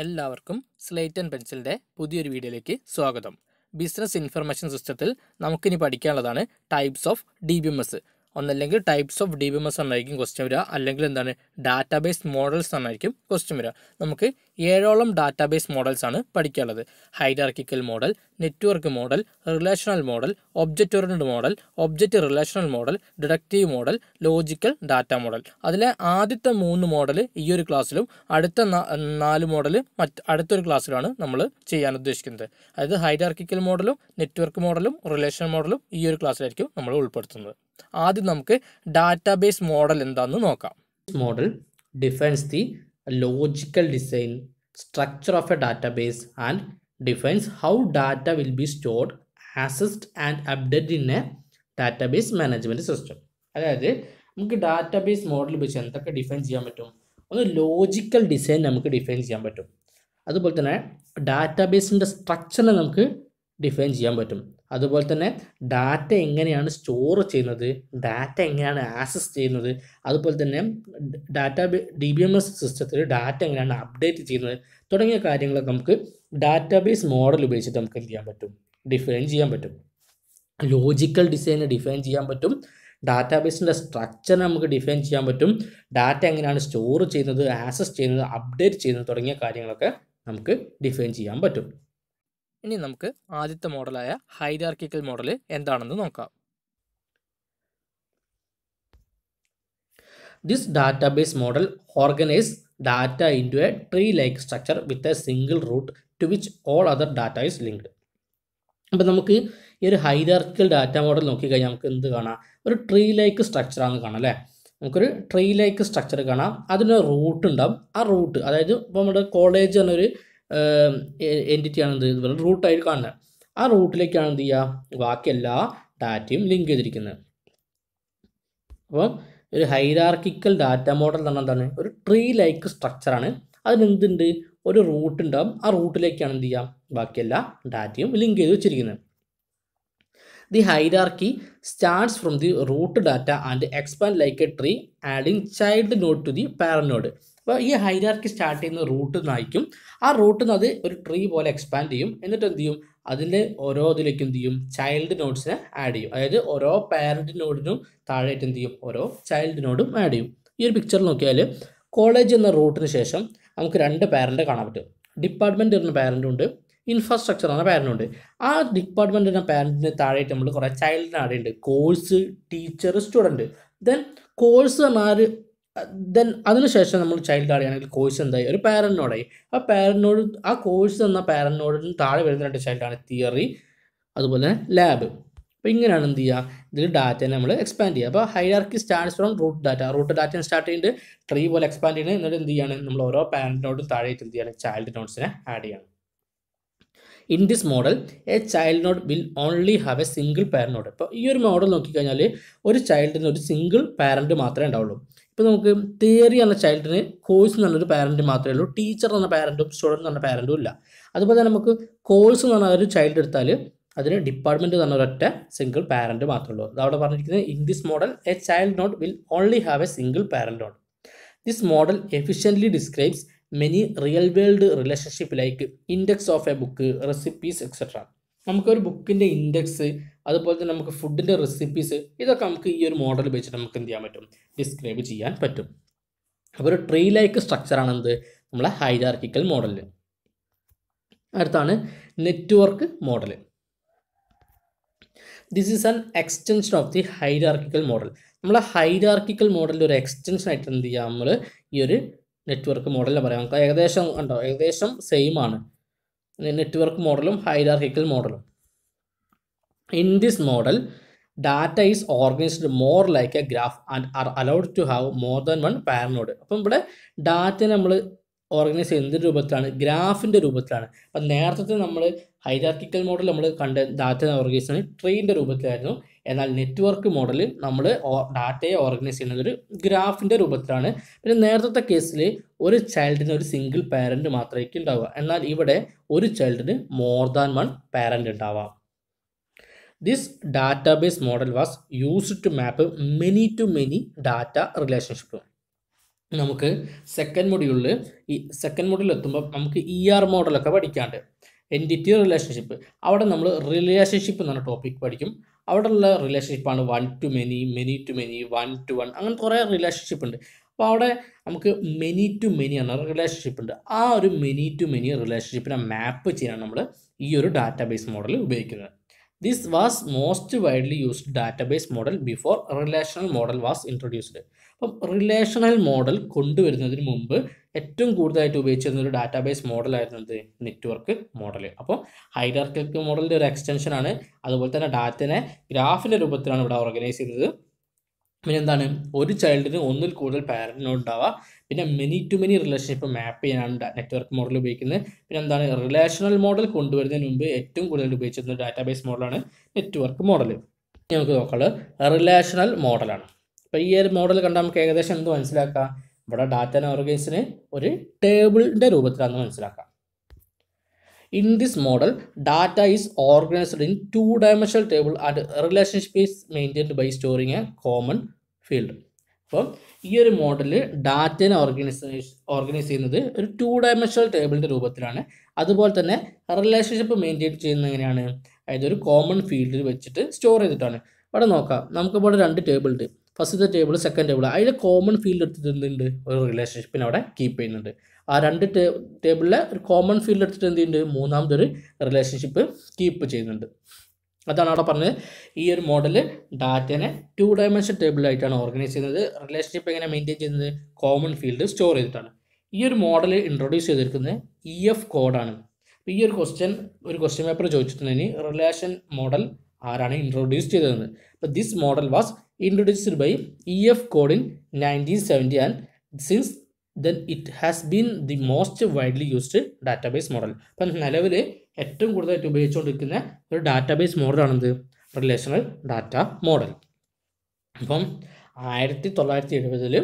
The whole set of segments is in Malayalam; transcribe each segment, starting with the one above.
എല്ലാവർക്കും സ്ലേറ്റ് ആൻഡ് പെൻസിലിൻ്റെ പുതിയൊരു വീഡിയോയിലേക്ക് സ്വാഗതം ബിസിനസ് ഇൻഫർമേഷൻ സിസ്റ്റത്തിൽ നമുക്കിനി പഠിക്കാനുള്ളതാണ് types of D B M S ഒന്നല്ലെങ്കിൽ types of D B M S എന്നായിരിക്കും ക്വസ്റ്റ്യൻ വരിക അല്ലെങ്കിൽ എന്താണ് ഡാറ്റാബേസ് മോഡൽസ് എന്നായിരിക്കും ക്വസ്റ്റ്യൻ വരിക നമുക്ക് ഏഴോളം ഡാറ്റാബേസ് മോഡൽസ് ആണ് പഠിക്കാനുള്ളത് hierarchical model network model relational model object oriented model object relational model deductive model logical data model അതിലെ ആദ്യത്തെ മൂന്ന് മോഡൽ ഈ ഒരു ക്ലാസ്സിലും അടുത്ത നാല് മോഡൽ മറ്റ് അടുത്തൊരു ക്ലാസ്സിലാണ് നമ്മൾ ചെയ്യാൻ ഉദ്ദേശിക്കുന്നത് അതായത് ഹൈഡാർക്കിക്കൽ മോഡലും നെറ്റ്വർക്ക് മോഡലും റിലേഷണൽ മോഡലും ഈ ഒരു ക്ലാസ്സിലായിരിക്കും നമ്മൾ ഉൾപ്പെടുത്തുന്നത് ആദ്യം നമുക്ക് ഡാറ്റാബേസ് മോഡൽ എന്താണെന്ന് നോക്കാം model defines the logical design, structure of a database and defines how data will be stored, accessed and updated in a database management system. അതായത് നമുക്ക് ഡാറ്റാബേസ് മോഡൽ വെച്ച് എന്തൊക്കെ ഡിഫൈൻ ചെയ്യാൻ പറ്റും ഒന്ന് ലോജിക്കൽ ഡിസൈൻ നമുക്ക് ഡിഫൈൻ ചെയ്യാൻ പറ്റും അതുപോലെ തന്നെ ഡാറ്റാബേസിൻ്റെ സ്ട്രക്ചറിനെ നമുക്ക് ഡിഫൈൻ ചെയ്യാൻ പറ്റും അതുപോലെ തന്നെ ഡാറ്റ എങ്ങനെയാണ് സ്റ്റോർ ചെയ്യുന്നത് ഡാറ്റ എങ്ങനെയാണ് ആക്സസ് ചെയ്യുന്നത് അതുപോലെ തന്നെ data D B M S സിസ്റ്റത്തിൽ ഡാറ്റ എങ്ങനെയാണ് അപ്ഡേറ്റ് ചെയ്യുന്നത് തുടങ്ങിയ കാര്യങ്ങളൊക്കെ നമുക്ക് ഡാറ്റാബേസ് മോഡൽ ഉപയോഗിച്ചിട്ട് നമുക്ക് എന്ത് ചെയ്യാൻ പറ്റും ഡിഫൈൻ ചെയ്യാൻ പറ്റും ലോജിക്കൽ ഡിസൈനെ ഡിഫൈൻ ചെയ്യാൻ പറ്റും ഡാറ്റാബേസിൻ്റെ സ്ട്രക്ചറിനെ നമുക്ക് ഡിഫൈൻ ചെയ്യാൻ പറ്റും ഡാറ്റ എങ്ങനെയാണ് സ്റ്റോർ ചെയ്യുന്നത് ആക്സസ് ചെയ്യുന്നത് അപ്ഡേറ്റ് ചെയ്യുന്നത് തുടങ്ങിയ കാര്യങ്ങളൊക്കെ നമുക്ക് ഡിഫൈൻ ചെയ്യാൻ പറ്റും ഇനി നമുക്ക് ആദ്യത്തെ മോഡലായ ഹൈഡാർക്കിക്കൽ മോഡൽ എന്താണെന്ന് നോക്കാം this database model organise data into a tree like structure with a single root to which all other data is linked അപ്പം നമുക്ക് ഈ ഒരു ഹൈഡാർക്കിക്കൽ ഡാറ്റ മോഡൽ നോക്കിക്കഴിഞ്ഞാൽ നമുക്ക് എന്ത് കാണാം ഒരു ട്രീ ലൈക്ക് സ്ട്രക്ചറാണെന്ന് കാണാം അല്ലേ നമുക്കൊരു ട്രീ ലൈക്ക് സ്ട്രക്ചർ കാണാം അതിനൊരു റൂട്ട് ഉണ്ടാവും ആ റൂട്ട് അതായത് ഇപ്പോൾ നമ്മുടെ കോളേജ് എന്നൊരു എൻറ്റിറ്റിയാണ് എന്ത് ഇതുപോലെ റൂട്ടായിട്ട് കാണുന്നത് ആ റൂട്ടിലേക്കാണ് എന്ത് ചെയ്യുക ബാക്കിയെല്ലാ ഡാറ്റയും ലിങ്ക് ചെയ്തിരിക്കുന്നത് അപ്പം ഒരു ഹൈറാർക്കിക്കൽ ഡാറ്റ മോഡൽ എന്ന് പറഞ്ഞാൽ എന്താണ് ഒരു ട്രീ ലൈക്ക് സ്ട്രക്ചറാണ് അതിനെന്തുണ്ട് ഒരു റൂട്ട് ഉണ്ടാകും ആ റൂട്ടിലേക്കാണ് എന്ത് ചെയ്യുക ബാക്കിയെല്ലാ ഡാറ്റയും ലിങ്ക് ചെയ്ത് വെച്ചിരിക്കുന്നത് the hierarchy starts from the root data and expand like a tree adding child node to the parent node അപ്പോൾ ഈ ഹൈരാർക്കി സ്റ്റാർട്ട് ചെയ്യുന്ന റൂട്ട് നായിക്കും ആ റൂട്ടിൽ നിന്ന് അത് ഒരു ട്രീ പോലെ എക്സ്പാൻഡ് ചെയ്യും എന്നിട്ട് എന്ത് ചെയ്യും അതിൻ്റെ ഓരോ ഇതിലേക്ക് എന്ത് ചെയ്യും ചൈൽഡ് നോട്ട്സിനെ ആഡ് ചെയ്യും അതായത് ഓരോ പാരൻറ്റ് നോഡിനും താഴെയായിട്ട് എന്ത് ചെയ്യും ഓരോ ചൈൽഡ് നോഡും ആഡ് ചെയ്യും ഈ ഒരു പിക്ചർ നോക്കിയാൽ കോളേജ് എന്ന റൂട്ടിന് ശേഷം നമുക്ക് രണ്ട് പാരൻറ്റ് കാണാൻ പറ്റും ഡിപ്പാർട്ട്മെൻറ്റ് എന്ന പാരൻ്റ് ഉണ്ട് ഇൻഫ്രാസ്ട്രക്ചർ എന്ന പാരൻ്റ് ഉണ്ട് ആ ഡിപ്പാർട്ട്മെൻറ്റ് എന്ന പാരൻറ്റിന് താഴെയായിട്ട് നമ്മൾ കുറേ ചൈൽഡിന് ഉണ്ട് course teacher student then course എന്ന ആ ഒരു ദെൻ അതിനുശേഷം നമ്മൾ ചൈൽഡ് ആണെങ്കിൽ കോഴ്സ് എന്തായി ഒരു പാരൻറ്റിനോടായി ആ പാരൻറ്റിനോട് ആ കോഴ്സ് തന്ന പാരൻറ്റിനോടിന് താഴെ വരുന്ന രണ്ട് ചൈൽഡാണ് തിയറി അതുപോലെ ലാബ് അപ്പോൾ ഇങ്ങനെയാണ് എന്ത് ചെയ്യുക ഇതിൽ ഡാറ്റ നമ്മൾ എക്സ്പാൻഡ് ചെയ്യുക അപ്പോൾ ഹൈഡാർക്കി starts from root data root data start ചെയ്തിട്ട് ട്രീ പോലെ എക്സ്പാൻഡ് ചെയ്യുന്നത് എന്നിട്ട് എന്ത് ചെയ്യാണ് നമ്മൾ ഓരോ പാരൻറ്റിനോടും താഴെയായിട്ട് എന്ത് ചെയ്യാണ് ചൈൽഡ് നോട്ട്സിനെ ആഡ് ചെയ്യണം in this model a child node will only have a single parent node അപ്പോൾ ഈ ഒരു മോഡൽ നോക്കിക്കഴിഞ്ഞാൽ ഒരു ചൈൽഡിന് ഒരു സിംഗിൾ പാരൻറ്റ് മാത്രമേ ഉണ്ടാവുള്ളൂ ഇപ്പോൾ നമുക്ക് തിയറി എന്ന ചൈൽഡിന് കോഴ്സ് എന്നുള്ളൊരു പാരൻറ്റ് മാത്രമേ ഉള്ളൂ ടീച്ചർ എന്ന പാരൻറ്റും സ്റ്റുഡൻറ്റ് എന്ന പാരൻറ്റും ഇല്ല അതുപോലെ തന്നെ നമുക്ക് കോഴ്സ് എന്ന് പറഞ്ഞ ഒരു ചൈൽഡ് എടുത്താൽ അതിന് ഡിപ്പാർട്ട്മെൻറ്റ് തന്ന ഒരൊറ്റ സിംഗിൾ പാരൻറ്റ് മാത്രമേ ഉള്ളൂ അതവിടെ പറഞ്ഞിരിക്കുന്നത് in this model a child node will only have a single parent on this model efficiently describes many real world relationship like index of a book recipes etcetera നമുക്കൊരു ബുക്കിൻ്റെ ഇൻഡെക്സ് അതുപോലെ തന്നെ നമുക്ക് ഫുഡിൻ്റെ റെസിപ്പീസ് ഇതൊക്കെ നമുക്ക് ഈ ഒരു മോഡൽ വെച്ചിട്ട് നമുക്ക് എന്ത് ചെയ്യാൻ പറ്റും ഡിസ്ക്രൈബ് ചെയ്യാൻ പറ്റും അപ്പോൾ ഒരു ട്രീ ലൈക്ക് സ്ട്രക്ചറാണ് എന്ത് നമ്മളെ ഹൈഡാർക്കിക്കൽ മോഡൽ അടുത്താണ് network model this is an extension of the hierarchical model നമ്മൾ ഹൈഡാർക്കിക്കൽ മോഡലിൻ്റെ ഒരു എക്സ്റ്റെൻഷൻ ആയിട്ട് എന്ത് ചെയ്യാം നമ്മൾ ഈ ഒരു നെറ്റ്വർക്ക് മോഡലിനെ പറയാം നമുക്ക് ഏകദേശം ഉണ്ടോ ഏകദേശം സെയിം ആണ് നെറ്റ്വർക്ക് മോഡലും ഹൈരാർഹിക്കൽ മോഡലും in this model data is organised more like a graph and are allowed to have more than one parent node അപ്പം ഇവിടെ ഡാറ്റ നമ്മൾ ഓർഗനൈസ് എന്ത് രൂപത്തിലാണ് ഗ്രാഫിൻ്റെ രൂപത്തിലാണ് അപ്പം നേരത്തെ നമ്മൾ ഹൈഡാർട്ടിക്കൽ മോഡൽ നമ്മൾ കണ്ട ഡാറ്റ ഓർഗനൈസ് ട്രെയിൻ്റെ രൂപത്തിലായിരുന്നു എന്നാൽ നെറ്റ്വർക്ക് മോഡൽ നമ്മൾ ഡാറ്റയെ ഓർഗനൈസ് ചെയ്യുന്നത് ഒരു ഗ്രാഫിൻ്റെ രൂപത്തിലാണ് പിന്നെ നേരത്തെ കേസിൽ ഒരു ചൈൽഡിന് ഒരു സിംഗിൾ പാരൻറ്റ് മാത്രമായിരിക്കും ഉണ്ടാവുക എന്നാൽ ഇവിടെ ഒരു ചൈൽഡിന് മോർ ദാൻ വൺ പാരൻ്റ് ഉണ്ടാവാം this database model was used to map many to many data relationship നമുക്ക് സെക്കൻഡ് മൊഡ്യൂളിൽ ഈ സെക്കൻഡ് മൊഡ്യൂളിൽ എത്തുമ്പോൾ നമുക്ക് ഇ ആർ മോഡലൊക്കെ പഠിക്കാണ്ട് എൻറ്റിറ്റി റിലേഷൻഷിപ്പ് അവിടെ നമ്മൾ റിലേഷൻഷിപ്പ് എന്ന് പറഞ്ഞ ടോപ്പിക് പഠിക്കും അവിടെയുള്ള റിലേഷൻഷിപ്പാണ് one to many many to many one to one അങ്ങനെ കുറേ റിലേഷൻഷിപ്പ് ഉണ്ട് അപ്പോൾ അവിടെ നമുക്ക് മെനി ടു മെനി എന്ന റിലേഷൻഷിപ്പ് ഉണ്ട് ആ ഒരു മെനി ടു മെനി റിലേഷൻഷിപ്പിനെ മാപ്പ് ചെയ്യാൻ നമ്മൾ ഈ ഒരു ഡാറ്റാബേസ് മോഡൽ ഉപയോഗിക്കുന്നത് this was most widely used database model before relational model was introduced അപ്പം റിലേഷണൽ മോഡൽ കൊണ്ടുവരുന്നതിന് മുമ്പ് ഏറ്റവും കൂടുതലായിട്ട് ഉപയോഗിച്ചിരുന്ന ഒരു ഡാറ്റാബേസ് മോഡലായിരുന്നു എന്ത് നെറ്റ്വർക്ക് മോഡൽ അപ്പോൾ ഹൈഡർക്കൽക്ക് മോഡലിൻ്റെ ഒരു എക്സ്റ്റൻഷൻ ആണ് അതുപോലെ തന്നെ ഡാറ്റനെ ഗ്രാഫിൻ്റെ രൂപത്തിലാണ് ഇവിടെ ഓർഗനൈസ് ചെയ്യുന്നത് പിന്നെ എന്താണ് ഒരു ചൈൽഡിന് ഒന്നിൽ കൂടുതൽ പാരൻറ്റിനോട് ഉണ്ടാവുക പിന്നെ many to many relationship map ചെയ്യാനാണ് നെറ്റ്വർക്ക് മോഡൽ ഉപയോഗിക്കുന്നത് പിന്നെ എന്താണ് റിലേഷണൽ മോഡൽ കൊണ്ടുവരുന്നതിന് മുമ്പ് ഏറ്റവും കൂടുതൽ ഉപയോഗിച്ചിരുന്ന ഡാറ്റാബേസ് മോഡലാണ് നെറ്റ്വർക്ക് മോഡൽ നമുക്ക് നോക്കാം റിലേഷണൽ മോഡലാണ് അപ്പോൾ ഈ ഒരു മോഡൽ കണ്ടാൽ നമുക്ക് ഏകദേശം എന്ത് മനസ്സിലാക്കാം ഇവിടെ ഡാറ്റ ഓർഗൈസിന് ഒരു ടേബിളിൻ്റെ രൂപത്തിലാണ് മനസ്സിലാക്കാം in this model data is organised in two dimensional table and relationship is maintained by storing a common field അപ്പം ഈ ഒരു മോഡലിൽ ഡാറ്റനെ ഓർഗനൈസേഷൻ ഓർഗനൈസ് ചെയ്യുന്നത് ഒരു ടു ഡയമെൻഷണൽ ടേബിളിൻ്റെ രൂപത്തിലാണ് അതുപോലെ തന്നെ റിലേഷൻഷിപ്പ് മെയിൻറ്റെയിൻ ചെയ്യുന്നത് എങ്ങനെയാണ് അതായത് ഒരു കോമൺ ഫീൽഡിൽ വെച്ചിട്ട് സ്റ്റോർ ചെയ്തിട്ടാണ് ഇവിടെ നോക്കാം നമുക്കിപ്പോൾ രണ്ട് ടേബിൾ ഉണ്ട് ഫസ്റ്റ് ടേബിൾ സെക്കൻഡ് ടേബിൾ അതിൽ കോമൺ ഫീൽഡ് എടുത്തിട്ടുണ്ട് ഒരു റിലേഷൻഷിപ്പിനെ അവിടെ കീപ്പ് ചെയ്യുന്നുണ്ട് ആ രണ്ട് ടേ ടേബിളിലെ ഒരു കോമൺ ഫീൽഡ് എടുത്തിട്ട് എന്ത് ചെയ്യുന്നുണ്ട് മൂന്നാമത്തെ ഒരു റിലേഷൻഷിപ്പ് കീപ്പ് ചെയ്യുന്നുണ്ട് അതാണ് അവിടെ പറഞ്ഞത് ഈ ഒരു മോഡൽ ഡാറ്റനെ ടു ഡയമെൻഷൻ ടേബിളായിട്ടാണ് ഓർഗനൈസ് ചെയ്യുന്നത് റിലേഷൻഷിപ്പ് എങ്ങനെ മെയിൻറ്റെയിൻ ചെയ്യുന്നത് കോമൺ ഫീൽഡ് സ്റ്റോർ ചെയ്തിട്ടാണ് ഈ ഒരു മോഡൽ ഇൻട്രൊഡ്യൂസ് ചെയ്തിരിക്കുന്നത് ഇ എഫ് കോഡാണ് അപ്പോൾ ഈ ഒരു ക്വസ്റ്റ്യൻ ഒരു ക്വസ്റ്റ്യൻ പേപ്പർ ചോദിച്ചിട്ടുണ്ടെങ്കിൽ റിലേഷൻ മോഡൽ ആരാണ് ഇൻട്രൊഡ്യൂസ് ചെയ്തതെന്ന് അപ്പോൾ this model was introduced by E.F. Code in 1970 and since then it has been the most widely used database model. അപ്പം നിലവിൽ ഏറ്റവും കൂടുതലായിട്ട് ഉപയോഗിച്ചുകൊണ്ടിരിക്കുന്ന ഒരു ഡാറ്റാബേസ് മോഡലാണെന്ത് റിലേഷണൽ ഡാറ്റ മോഡൽ അപ്പം ആയിരത്തി തൊള്ളായിരത്തി എഴുപതിൽ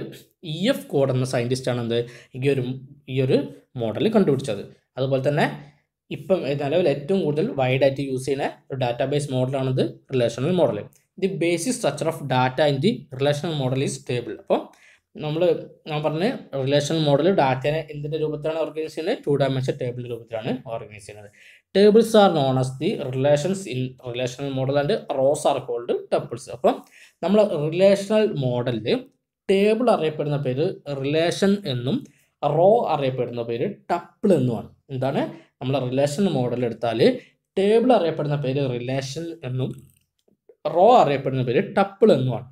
ഇ എഫ് കോഡ് e എന്ന സയൻറ്റിസ്റ്റാണ് എന്ത് ഈ ഒരു ഈ ഒരു മോഡൽ കണ്ടുപിടിച്ചത് അതുപോലെ തന്നെ ഇപ്പം നിലവിൽ ഏറ്റവും കൂടുതൽ വൈഡായിട്ട് യൂസ് ചെയ്യുന്ന ഒരു ഡാറ്റാബേസ് മോഡലാണിത് relational model the basic structure of data in the relational model is table അപ്പോൾ നമ്മൾ ഞാൻ പറഞ്ഞ റിലേഷണൽ മോഡൽ ഡാറ്റനെ എന്തിൻ്റെ രൂപത്തിലാണ് ഓർഗനൈസ് ചെയ്യുന്നത് ടു ഡയമെൻഷൻ ടേബിൾ രൂപത്തിലാണ് ഓർഗനൈസ് ചെയ്യുന്നത് tables are known as the relations in relational model and rows are called tables അപ്പം നമ്മൾ റിലേഷണൽ മോഡലിൽ ടേബിൾ അറിയപ്പെടുന്ന പേര് റിലേഷൻ എന്നും റോ അറിയപ്പെടുന്ന പേര് ടപ്പിൾ എന്നുമാണ് എന്താണ് നമ്മൾ റിലേഷൻ മോഡൽ എടുത്താൽ ടേബിൾ അറിയപ്പെടുന്ന പേര് റിലേഷൻ എന്നും റോ അറിയപ്പെടുന്ന പേര് ടപ്പിൾ എന്നുമാണ്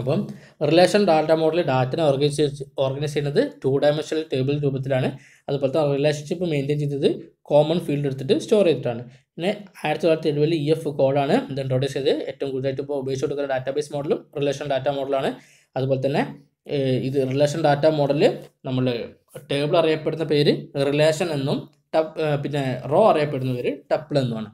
അപ്പം റിലേഷൻ ഡാറ്റ മോഡലിൽ ഡാറ്റനെ ഓർഗനൈസ് ഓർഗനൈസ് ചെയ്യുന്നത് ടു ഡയമെൻഷണൽ ടേബിൾ രൂപത്തിലാണ് അതുപോലെ തന്നെ റിലേഷൻഷിപ്പ് മെയിൻറ്റെയിൻ ചെയ്തത് കോമൺ ഫീൽഡ് എടുത്തിട്ട് സ്റ്റോർ ചെയ്തിട്ടാണ് പിന്നെ ആയിരത്തി തൊള്ളായിരത്തി എഴുപതിൽ ഇ e എഫ് കോഡാണ് ഇത് ഇൻട്രോഡ്യൂസ് ചെയ്ത് ഏറ്റവും കൂടുതലായിട്ട് ഇപ്പോൾ ഉപയോഗിച്ച് കൊടുക്കുന്ന ഡാറ്റാബേസ് മോഡലും റിലേഷൻ ഡാറ്റ മോഡലാണ് അതുപോലെ തന്നെ ഇത് റിലേഷൻ ഡാറ്റ മോഡലിൽ നമ്മൾ ടേബിൾ അറിയപ്പെടുന്ന പേര് റിലേഷൻ എന്നും ടപ്പ് പിന്നെ റോ അറിയപ്പെടുന്ന പേര് ടപ്പിൾ എന്നുമാണ്